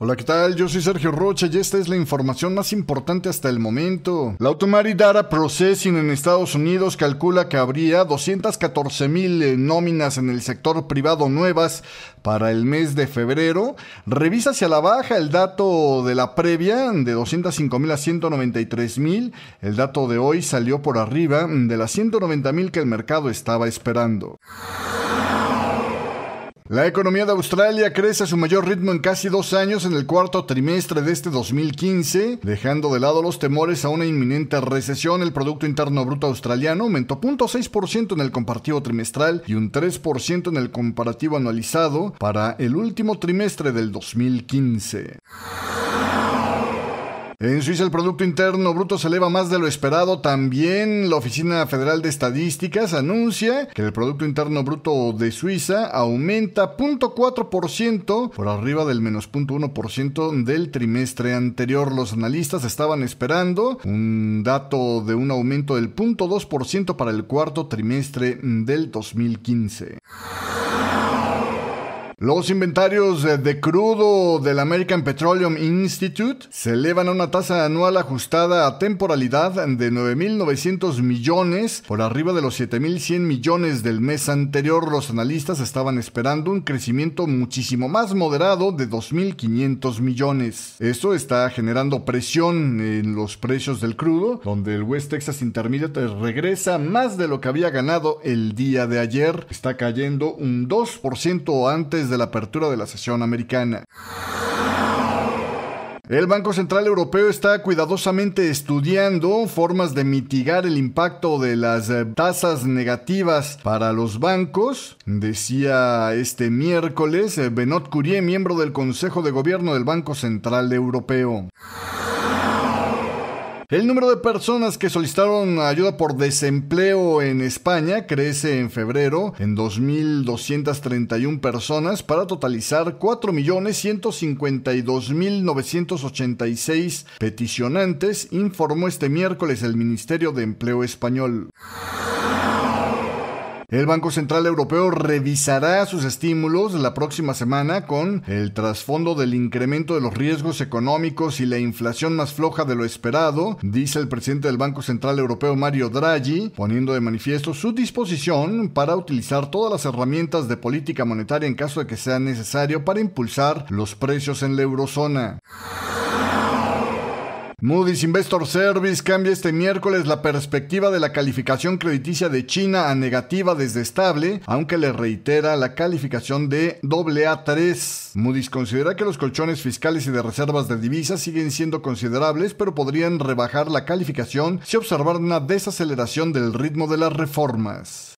Hola, ¿qué tal? Yo soy Sergio Rocha y esta es la información más importante hasta el momento. La automaridara Processing en Estados Unidos calcula que habría 214 mil eh, nóminas en el sector privado nuevas para el mes de febrero. Revisa hacia la baja el dato de la previa de 205 mil a 193 mil. El dato de hoy salió por arriba de las 190 mil que el mercado estaba esperando. La economía de Australia crece a su mayor ritmo en casi dos años en el cuarto trimestre de este 2015, dejando de lado los temores a una inminente recesión. El Producto Interno Bruto Australiano aumentó 0.6% en el comparativo trimestral y un 3% en el comparativo anualizado para el último trimestre del 2015. En Suiza el Producto Interno Bruto se eleva más de lo esperado. También la Oficina Federal de Estadísticas anuncia que el Producto Interno Bruto de Suiza aumenta 0.4% por arriba del menos 0.1% del trimestre anterior. Los analistas estaban esperando un dato de un aumento del 0.2% para el cuarto trimestre del 2015. Los inventarios eh, de crudo del American Petroleum Institute se elevan a una tasa anual ajustada a temporalidad de 9.900 millones por arriba de los 7.100 millones del mes anterior. Los analistas estaban esperando un crecimiento muchísimo más moderado de 2.500 millones. Esto está generando presión en los precios del crudo, donde el West Texas Intermediate regresa más de lo que había ganado el día de ayer. Está cayendo un 2% antes de la apertura de la sesión americana. El Banco Central Europeo está cuidadosamente estudiando formas de mitigar el impacto de las eh, tasas negativas para los bancos, decía este miércoles eh, Benot Curie, miembro del Consejo de Gobierno del Banco Central Europeo. El número de personas que solicitaron ayuda por desempleo en España crece en febrero en 2.231 personas para totalizar 4.152.986 peticionantes, informó este miércoles el Ministerio de Empleo español. El Banco Central Europeo revisará sus estímulos la próxima semana con el trasfondo del incremento de los riesgos económicos y la inflación más floja de lo esperado, dice el presidente del Banco Central Europeo Mario Draghi, poniendo de manifiesto su disposición para utilizar todas las herramientas de política monetaria en caso de que sea necesario para impulsar los precios en la eurozona. Moody's Investor Service cambia este miércoles la perspectiva de la calificación crediticia de China a negativa desde estable, aunque le reitera la calificación de AA3. Moody's considera que los colchones fiscales y de reservas de divisas siguen siendo considerables, pero podrían rebajar la calificación si observar una desaceleración del ritmo de las reformas.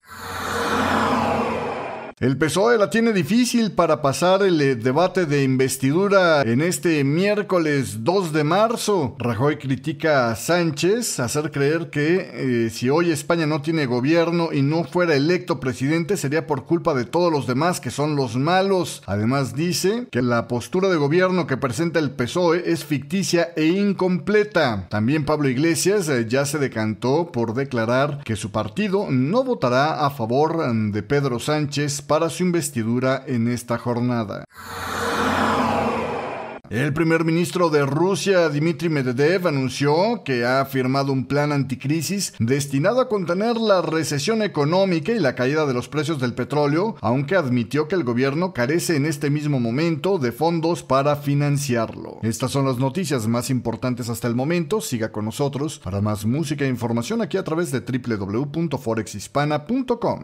El PSOE la tiene difícil para pasar el eh, debate de investidura en este miércoles 2 de marzo. Rajoy critica a Sánchez, hacer creer que eh, si hoy España no tiene gobierno y no fuera electo presidente sería por culpa de todos los demás que son los malos. Además dice que la postura de gobierno que presenta el PSOE es ficticia e incompleta. También Pablo Iglesias eh, ya se decantó por declarar que su partido no votará a favor mm, de Pedro Sánchez para su investidura en esta jornada. El primer ministro de Rusia, Dmitry Medvedev, anunció que ha firmado un plan anticrisis destinado a contener la recesión económica y la caída de los precios del petróleo, aunque admitió que el gobierno carece en este mismo momento de fondos para financiarlo. Estas son las noticias más importantes hasta el momento. Siga con nosotros para más música e información aquí a través de www.forexhispana.com.